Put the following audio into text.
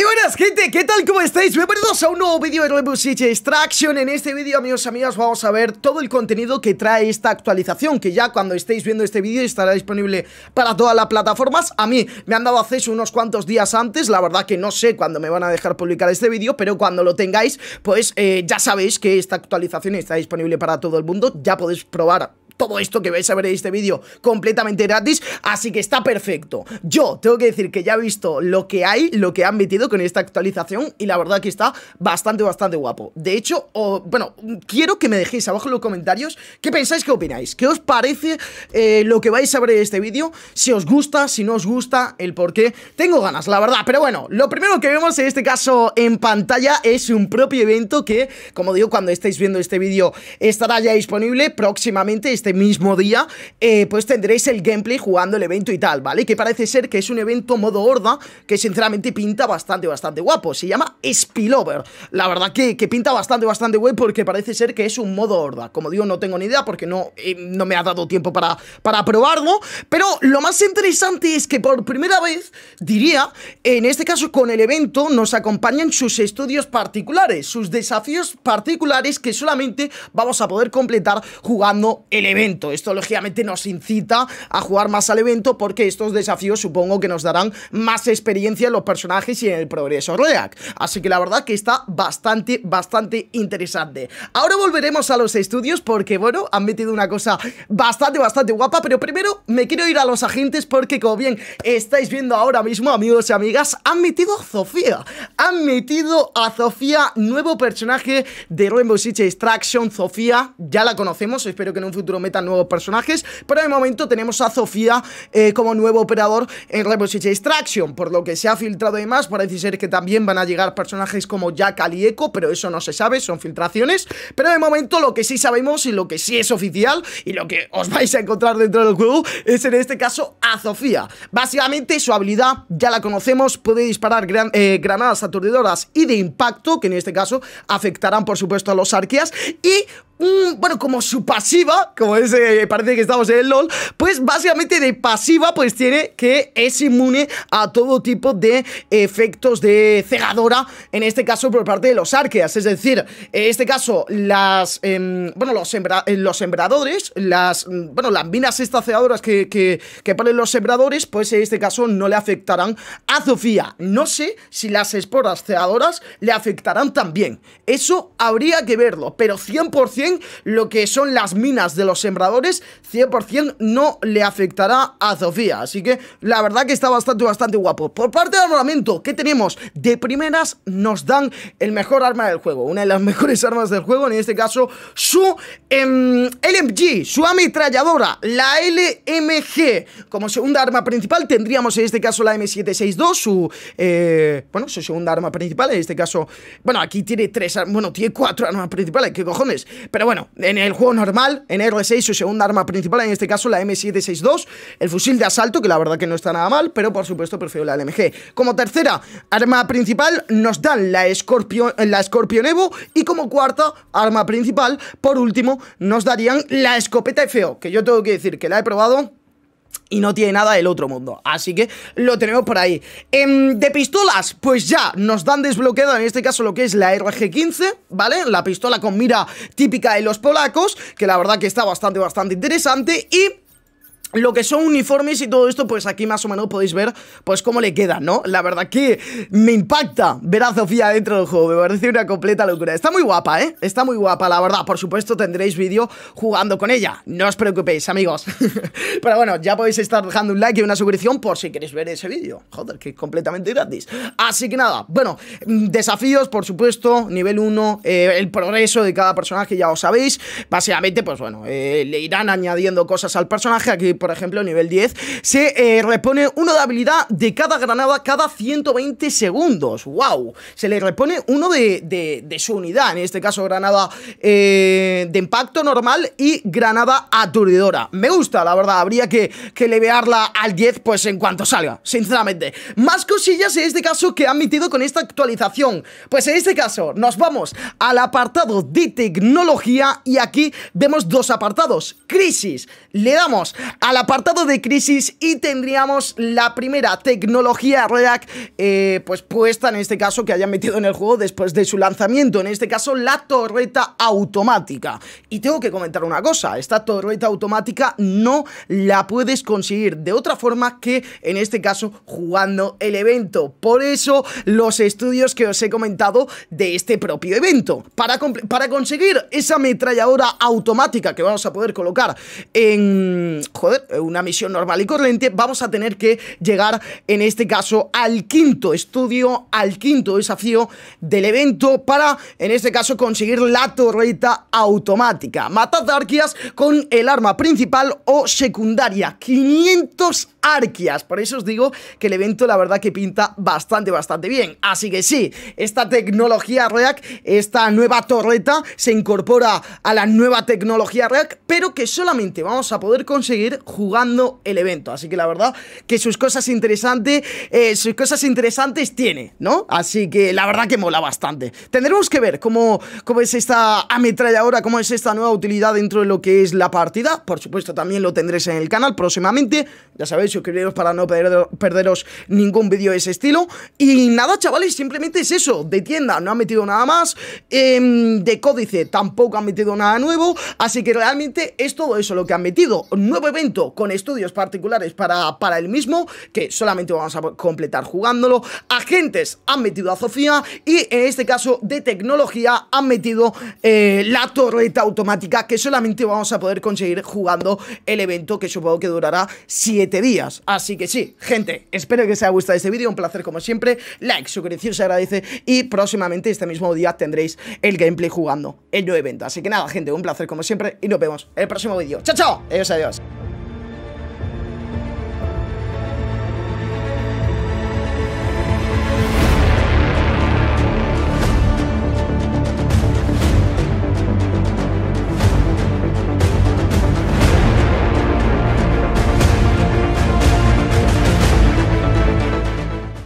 Y buenas gente, ¿qué tal? ¿Cómo estáis? Bienvenidos a un nuevo vídeo de Rainbow Extraction En este vídeo, amigos y amigas, vamos a ver todo el contenido que trae esta actualización Que ya cuando estéis viendo este vídeo estará disponible para todas las plataformas A mí me han dado acceso unos cuantos días antes La verdad que no sé cuándo me van a dejar publicar este vídeo Pero cuando lo tengáis, pues eh, ya sabéis que esta actualización está disponible para todo el mundo Ya podéis probar todo esto que vais a ver en este vídeo completamente gratis, así que está perfecto. Yo tengo que decir que ya he visto lo que hay, lo que han metido con esta actualización y la verdad que está bastante, bastante guapo. De hecho, o bueno, quiero que me dejéis abajo en los comentarios qué pensáis, qué opináis, qué os parece eh, lo que vais a ver en este vídeo, si os gusta, si no os gusta, el por qué. Tengo ganas, la verdad, pero bueno, lo primero que vemos en este caso en pantalla es un propio evento que, como digo, cuando estéis viendo este vídeo estará ya disponible próximamente este este mismo día, eh, pues tendréis el gameplay jugando el evento y tal, ¿vale? Que parece ser que es un evento modo horda que sinceramente pinta bastante, bastante guapo. Se llama Spillover. La verdad que, que pinta bastante, bastante guay porque parece ser que es un modo horda. Como digo, no tengo ni idea porque no, eh, no me ha dado tiempo para, para probarlo. Pero lo más interesante es que por primera vez, diría, en este caso con el evento nos acompañan sus estudios particulares, sus desafíos particulares que solamente vamos a poder completar jugando el evento. Esto lógicamente nos incita a jugar más al evento porque estos desafíos supongo que nos darán más experiencia en los personajes y en el progreso Así que la verdad que está bastante, bastante interesante. Ahora volveremos a los estudios porque, bueno, han metido una cosa bastante, bastante guapa, pero primero me quiero ir a los agentes porque como bien estáis viendo ahora mismo, amigos y amigas, han metido a Sofía. Han metido a Sofía, nuevo personaje de Rainbow Six Extraction. Sofía, ya la conocemos, espero que en un futuro me Tan nuevos personajes Pero de momento tenemos a Sofía eh, como nuevo operador en Reposition Extraction Por lo que se ha filtrado además más, parece ser que también van a llegar personajes como Jack Echo Pero eso no se sabe, son filtraciones Pero de momento lo que sí sabemos y lo que sí es oficial Y lo que os vais a encontrar dentro del juego es en este caso a Sofía Básicamente su habilidad ya la conocemos, puede disparar eh, granadas aturdidoras y de impacto Que en este caso afectarán por supuesto a los arqueas Y bueno, como su pasiva, como parece que estamos en el LOL, pues básicamente de pasiva, pues tiene que es inmune a todo tipo de efectos de cegadora, en este caso por parte de los arqueas, es decir, en este caso, las, em, bueno, los, eh, los sembradores, las, mm, bueno, las minas estas cegadoras que, que, que, ponen los sembradores, pues en este caso no le afectarán a Sofía, no sé si las esporas cegadoras le afectarán también, eso habría que verlo, pero 100% lo que son las minas de los sembradores, 100% no le afectará a Sofía. Así que la verdad que está bastante, bastante guapo. Por parte del armamento, ¿qué tenemos? De primeras nos dan el mejor arma del juego, una de las mejores armas del juego, en este caso su em, LMG, su ametralladora, la LMG. Como segunda arma principal tendríamos en este caso la M762, su, eh, bueno, su segunda arma principal, en este caso, bueno, aquí tiene tres, bueno, tiene cuatro armas principales, ¿qué cojones? Pero pero bueno, en el juego normal, en R6, su segunda arma principal, en este caso la M762, el fusil de asalto, que la verdad que no está nada mal, pero por supuesto prefiero la LMG. Como tercera arma principal, nos dan la Scorpion, la Evo, y como cuarta arma principal, por último, nos darían la escopeta FO, que yo tengo que decir que la he probado y no tiene nada del otro mundo. Así que lo tenemos por ahí. Em, de pistolas, pues ya nos dan desbloqueado en este caso lo que es la RG-15, ¿vale? La pistola con mira típica de los polacos, que la verdad que está bastante, bastante interesante. Y lo que son uniformes y todo esto, pues aquí más o menos podéis ver, pues cómo le queda, ¿no? La verdad que me impacta ver a Sofía dentro del juego, me parece una completa locura. Está muy guapa, ¿eh? Está muy guapa, la verdad. Por supuesto tendréis vídeo jugando con ella, no os preocupéis, amigos. Pero bueno, ya podéis estar dejando un like y una suscripción por si queréis ver ese vídeo. Joder, que es completamente gratis. Así que nada, bueno, desafíos, por supuesto, nivel 1, eh, el progreso de cada personaje, ya os sabéis. Básicamente, pues bueno, eh, le irán añadiendo cosas al personaje, aquí por ejemplo, nivel 10, se eh, repone uno de habilidad de cada granada cada 120 segundos. ¡Wow! Se le repone uno de, de, su unidad, en este caso granada eh, de impacto normal y granada aturdidora. Me gusta, la verdad, habría que, que levearla al 10 pues en cuanto salga, sinceramente. Más cosillas en este caso que han metido con esta actualización. Pues en este caso nos vamos al apartado de tecnología y aquí vemos dos apartados. Crisis, le damos a al apartado de crisis y tendríamos la primera tecnología React eh, pues puesta en este caso que hayan metido en el juego después de su lanzamiento, en este caso la torreta automática. Y tengo que comentar una cosa, esta torreta automática no la puedes conseguir de otra forma que en este caso jugando el evento. Por eso los estudios que os he comentado de este propio evento. Para, para conseguir esa ametralladora automática que vamos a poder colocar en... Joder, eh, una misión normal y corriente, vamos a tener que llegar en este caso al quinto estudio, al quinto desafío del evento para en este caso conseguir la torreta automática. Matad con el arma principal o secundaria. 500 arquias. Por eso os digo que el evento la verdad que pinta bastante, bastante bien. Así que sí, esta tecnología React, esta nueva torreta se incorpora a la nueva tecnología React, pero que solamente vamos a poder conseguir jugando el evento. Así que la verdad que sus cosas interesantes, eh, sus cosas interesantes tiene, ¿no? Así que la verdad que mola bastante. Tendremos que ver cómo, cómo es esta ametralladora, cómo es esta nueva utilidad dentro de lo que es la partida. Por supuesto, también lo tendréis en el canal próximamente. Ya sabéis suscribiros para no perder, perderos ningún vídeo de ese estilo. Y nada, chavales, simplemente es eso. De tienda no han metido nada más. Em, de códice tampoco han metido nada nuevo. Así que realmente es todo eso lo que han metido. Un nuevo evento con estudios particulares para, para el mismo, que solamente vamos a completar jugándolo. Agentes han metido a Sofía y en este caso de tecnología han metido eh, la torreta automática que solamente vamos a poder conseguir jugando el evento que supongo que durará 7 días. Así que sí, gente, espero que os haya gustado este vídeo. Un placer como siempre. Like, suscripción se agradece. Y próximamente, este mismo día, tendréis el gameplay jugando el nuevo evento. Así que nada, gente, un placer como siempre. Y nos vemos en el próximo vídeo. ¡Chao, chao! Adiós, adiós.